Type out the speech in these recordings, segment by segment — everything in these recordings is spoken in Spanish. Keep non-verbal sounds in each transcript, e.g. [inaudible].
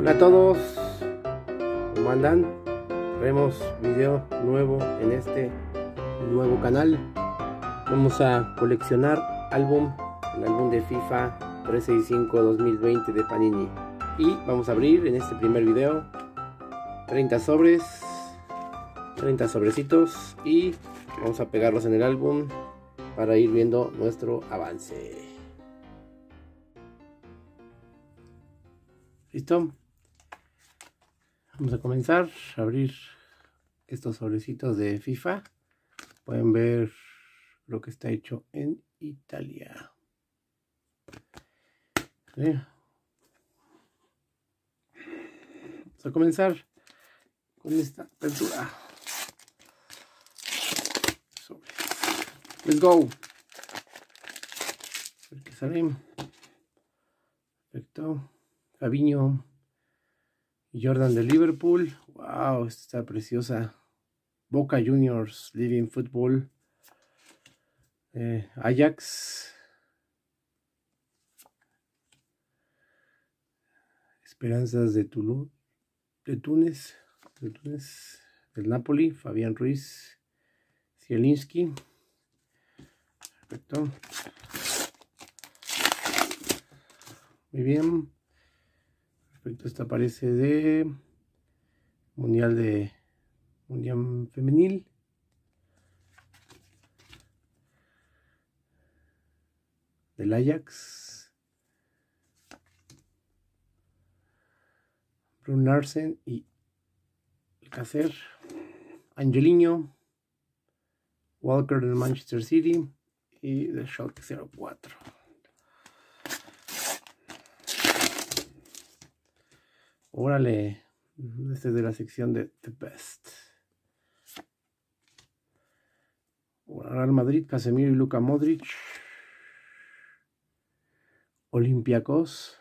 Hola a todos, ¿cómo andan? Traemos video nuevo en este nuevo canal. Vamos a coleccionar álbum, el álbum de FIFA 365 2020 de Panini. Y vamos a abrir en este primer video 30 sobres, 30 sobrecitos y vamos a pegarlos en el álbum para ir viendo nuestro avance. ¿Listo? Vamos a comenzar a abrir estos sobrecitos de FIFA. Pueden ver lo que está hecho en Italia. Vamos a comenzar con esta apertura. Let's go. A ver qué sale. Perfecto. Fabiño. Jordan de Liverpool. Wow, esta preciosa. Boca Juniors, Living Football. Eh, Ajax. Esperanzas de De Túnez. De Túnez. Del Napoli. Fabián Ruiz. Zielinski. Perfecto. Muy bien. Perfecto, esta parece de Mundial de Mundial Femenil. Del Ajax. Brun Larsen y Cacer, Angelino. Walker del Manchester City y del Schalke 04. Órale, este es de la sección de The Best. Real Madrid, Casemiro y Luka Modric. Olympiacos.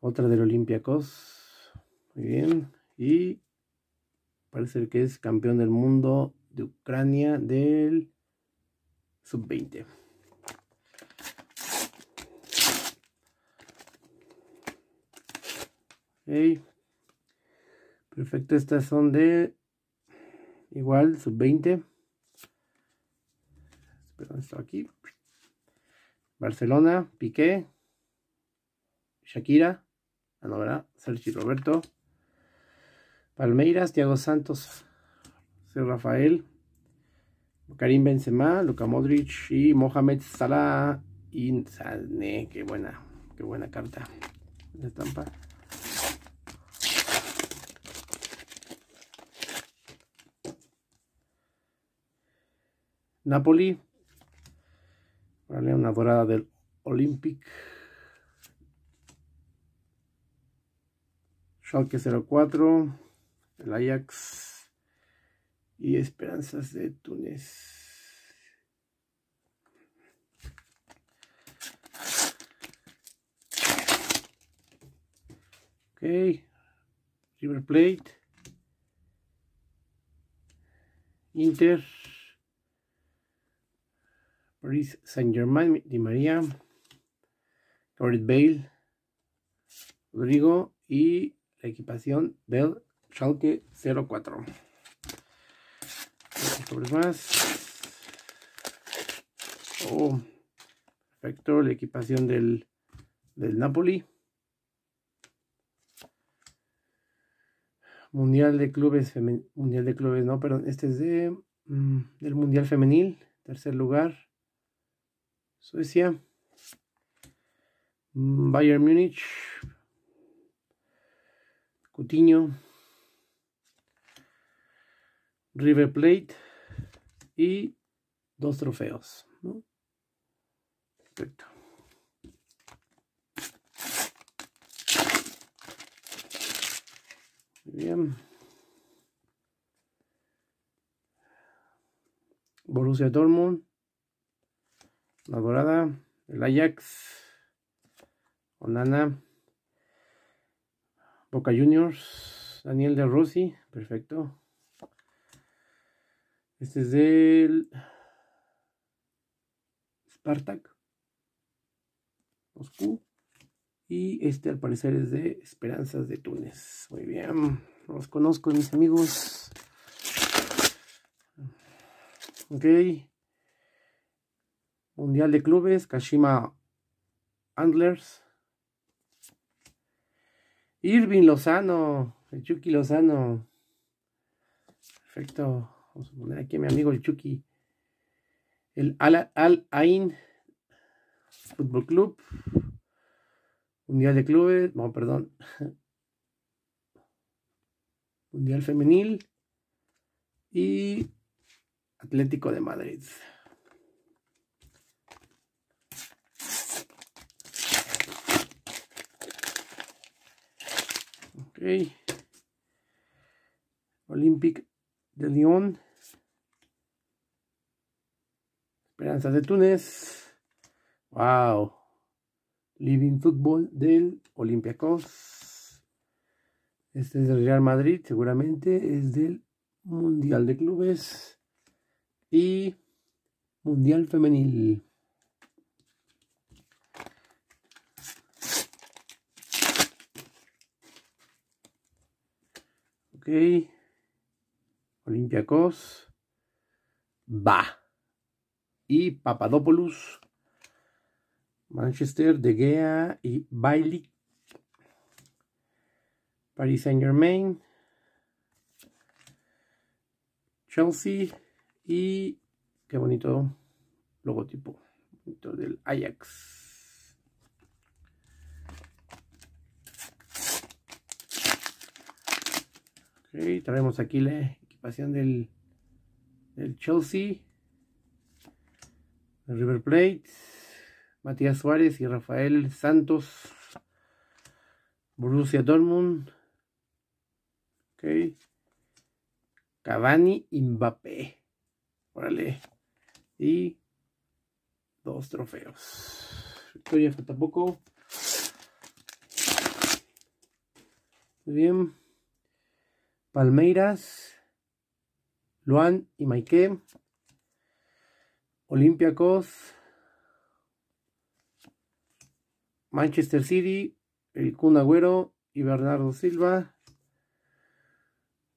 Otra del Olympiacos. Muy bien. Y parece que es campeón del mundo de Ucrania del sub-20. Perfecto, estas son de igual, sub 20. Perdón, esto aquí. Barcelona, Piqué, Shakira, ah, no, Sergi Roberto, Palmeiras, Thiago Santos, C. Rafael, Karim Benzema, Luka Modric y Mohamed Salah y Qué buena, qué buena carta. de estampa. Napoli. Vale, una dorada del Olympic. Schalke 04. El Ajax. Y Esperanzas de Túnez. Okay, River Plate. Inter. Paris Saint-Germain, Di María, Gareth Bale, Rodrigo y la equipación del Schalke 04. más. Oh, perfecto, la equipación del, del Napoli. Mundial de clubes, mundial de clubes, no, perdón, este es de, mm, del Mundial Femenil, tercer lugar. Suecia. Mm, Bayern Múnich. Cutiño. River Plate. Y dos trofeos. ¿no? Perfecto. bien. Borussia Dortmund. La Dorada, el Ajax, Onana, Boca Juniors, Daniel de Rossi, perfecto. Este es del Spartak, Moscú. Y este al parecer es de Esperanzas de Túnez. Muy bien, los conozco mis amigos. Ok. Mundial de Clubes, Kashima Antlers. Irving Lozano, el Chucky Lozano. Perfecto. Vamos a poner aquí a mi amigo el Chucky. El Al, Al Ain Fútbol Club. Mundial de Clubes. No, perdón. Mundial Femenil. Y Atlético de Madrid. Olympic de Lyon. esperanza de Túnez. Wow. Living Football del Olympiacos. Este es del Real Madrid, seguramente. Es del Mundial de Clubes. Y Mundial Femenil. Ok. Olympiacos. Va. Y Papadopoulos. Manchester, De Gea y Bailey. Paris Saint Germain. Chelsea. Y qué bonito logotipo. del Ajax. traemos aquí la equipación del, Chelsea, River Plate, Matías Suárez y Rafael Santos, Borussia Dortmund, okay. Cavani y Mbappé. Órale. Y dos trofeos. Victoria falta poco. Muy bien. Palmeiras, Luan y Maike, Olympiacos, Manchester City, el Kun Agüero y Bernardo Silva,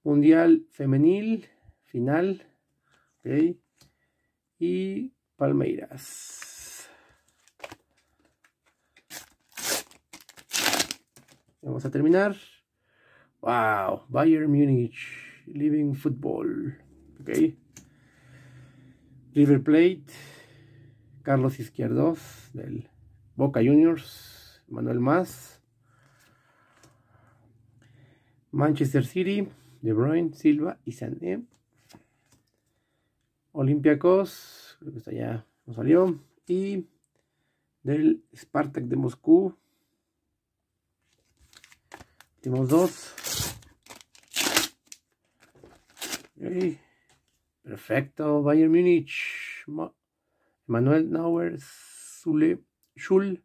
Mundial Femenil, final, y Palmeiras. Vamos a terminar. Wow, Bayern Munich, Living Football. River Plate, Carlos Izquierdos del Boca Juniors, Manuel Más. Manchester City, De Bruyne, Silva y Sané. Olympiacos, creo que está ya, no salió. Y del Spartak de Moscú. Últimos dos. Perfecto. Bayern Múnich. Manuel Nauer, Zule, Schul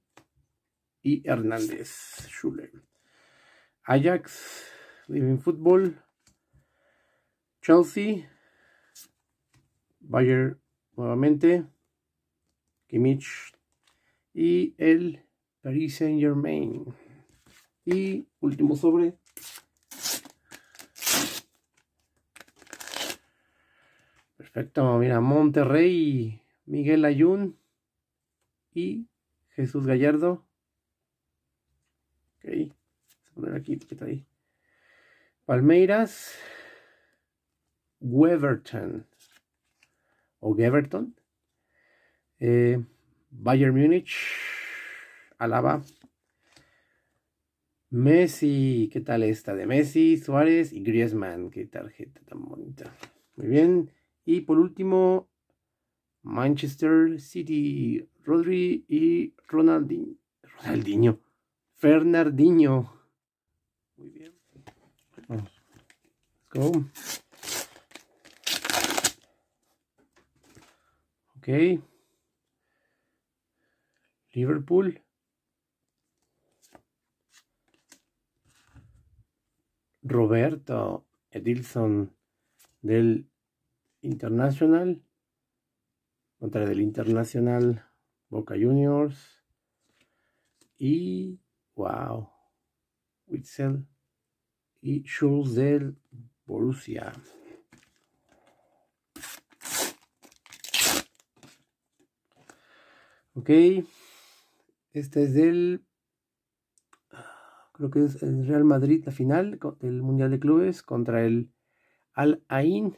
y Hernández. Schule. Ajax, Living Football. Chelsea. Bayern nuevamente. Kimmich. Y el Paris Saint Germain. Y último sobre Perfecto, mira, Monterrey, Miguel Ayun y Jesús Gallardo. Ok, vamos a poner aquí, está ahí. Palmeiras, Weverton o Geverton, eh, Bayern Múnich, Alaba, Messi, ¿qué tal esta de Messi, Suárez y Griezmann? Qué tarjeta tan bonita. Muy bien. Y por último, Manchester City, Rodri y Ronaldinho. Ronaldinho. Fernandinho. Muy bien. Let's Ok. Liverpool. Roberto Edilson del Internacional contra del Internacional Boca Juniors y wow Witzel y Schulz del Borussia ok Este es del creo que es el Real Madrid la final del Mundial de Clubes contra el Al Ain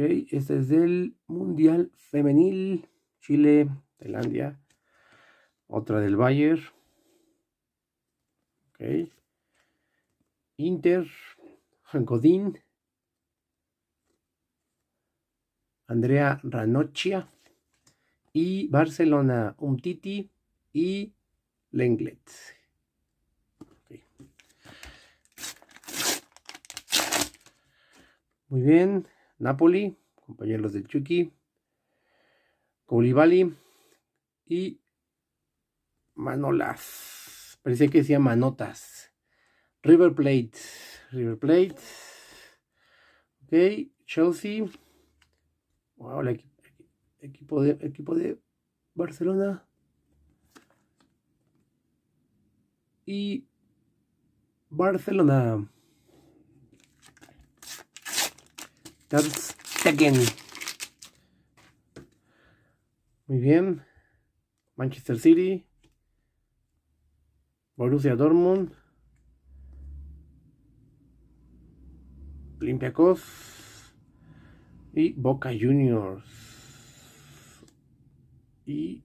Okay, este es del Mundial Femenil. Chile, Tailandia. Otra del Bayern. Okay. Inter. Godín. Andrea Ranocchia. Y Barcelona Umtiti y Lenglet. Muy bien. Napoli, compañeros de Chucky, Koulibaly y Manolas. Parecía que decía Manotas. River Plate. River Plate. Ok. Chelsea. Wow, equipo, de, equipo de Barcelona. Y Barcelona. Muy bien. Manchester City. Borussia Dortmund. Olympiacos. Y Boca Juniors. Y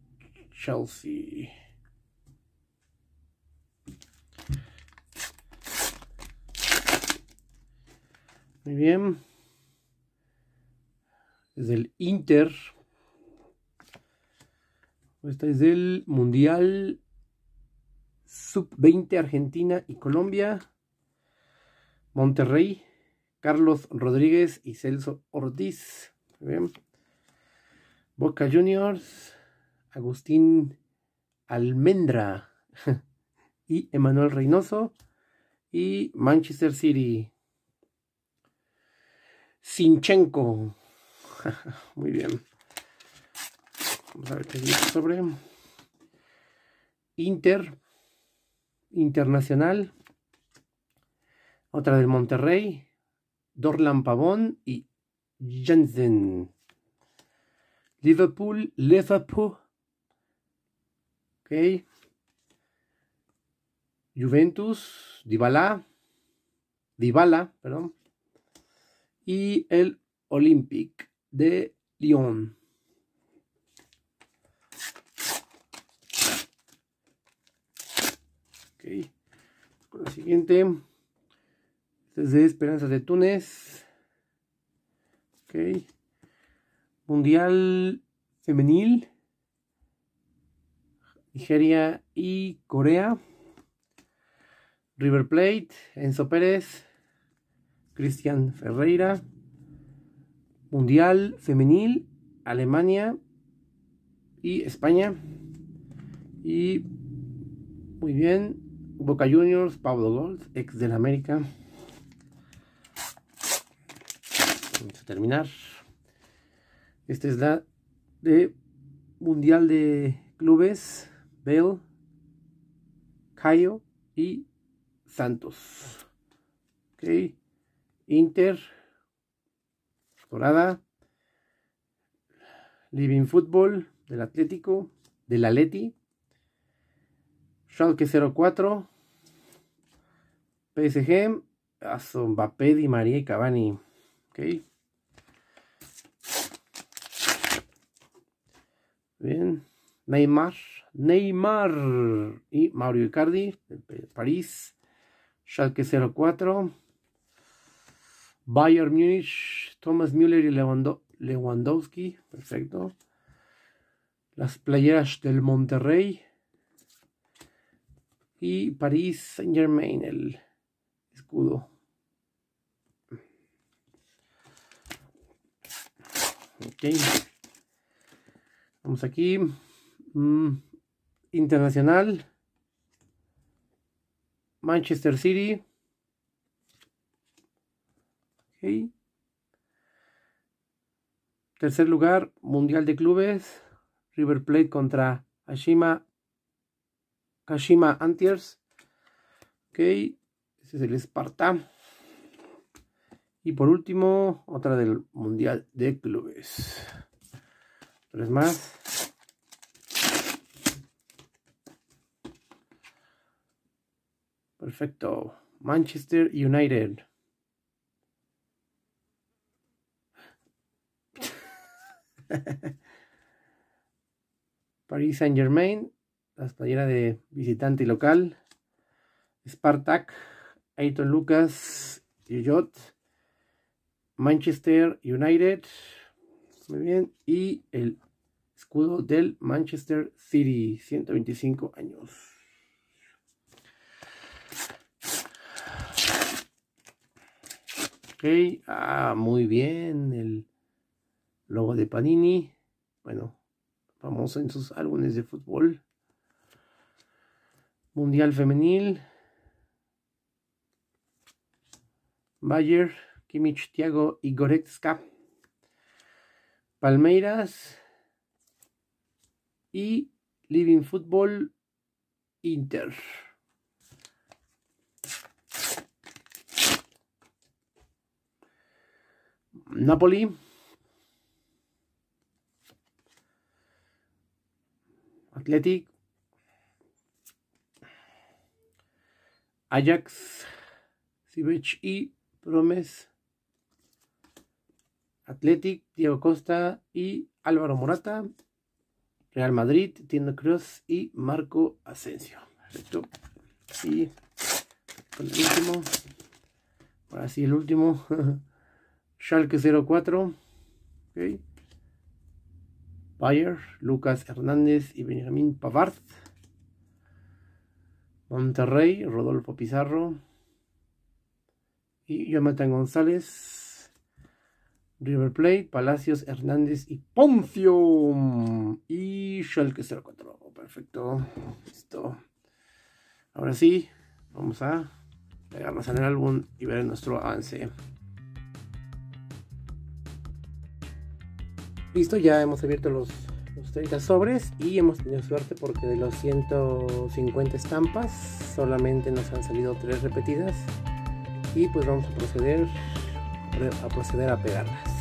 Chelsea. Muy bien es del Inter. Este es del Mundial Sub-20 Argentina y Colombia. Monterrey, Carlos Rodríguez y Celso Ortiz. Boca Juniors, Agustín Almendra [laughs] y Emanuel Reynoso y Manchester City. Sinchenko. [laughs] Muy bien. Vamos a ver qué dice sobre Inter, Internacional, otra del Monterrey, Dorlan Pavón y Jansen. Liverpool, Liverpool. Ok. Juventus, Dybala, Dybala, perdón. Y el Olympic de Lyon. ok la siguiente. es de Esperanza de Túnez. ok Mundial Femenil. Nigeria y Corea. River Plate, Enzo Pérez, Cristian Ferreira, Mundial Femenil, Alemania y España. Y muy bien, Boca Juniors, Pablo Gold, ex del América. Vamos a terminar. Esta es la de Mundial de Clubes, Bell, Caio y Santos. Okay. Inter, Living Football del Atlético, del Atleti. Schalke 04. PSG. Mbappé, Di María y Cavani. Bien. Neymar. Neymar y Mario Icardi, del París. Schalke 04. Bayern Munich, Thomas Müller y Lewandowski, perfecto. Las playeras del Monterrey. Y París Saint Germain, el escudo. Ok. Vamos aquí. Mm, internacional. Manchester City. Tercer lugar, Mundial de Clubes, River Plate contra Ashima, Kashima Antlers. Ok, ese es el Esparta Y por último, otra del Mundial de Clubes. Tres más. Perfecto. Manchester United. [laughs] Paris Saint Germain, la espallera de visitante y local. Spartak, Ayton Lucas, Yot, Manchester United. Muy bien. Y el escudo del Manchester City, 125 años. Ok, ah, muy bien. El logo de Panini, bueno, famoso en sus álbumes de fútbol. Mundial Femenil. Bayer, Kimmich, Thiago y Goretzka. Palmeiras. Y Living Football Inter. Napoli. Athletic. Ajax. Sivich y Promes. Athletic, Diego Costa y Álvaro Morata. Real Madrid, Tiendo Cruz y Marco Asensio. Perfecto. Y con el último. Ahora sí, el último. [laughs] Schalke 04. Okay. Bayer, Lucas Hernández y Benjamín Pavard. Monterrey, Rodolfo Pizarro. Y Jonathan González. River Plate, Palacios, Hernández y Poncio. Y Schalke 04. Perfecto. Listo. Ahora sí, vamos a pegarnos en el álbum y ver nuestro avance. Listo, ya hemos abierto los, 30 sobres y hemos tenido suerte porque de los 150 estampas solamente nos han salido 3 repetidas y pues vamos a proceder a proceder a pegarlas.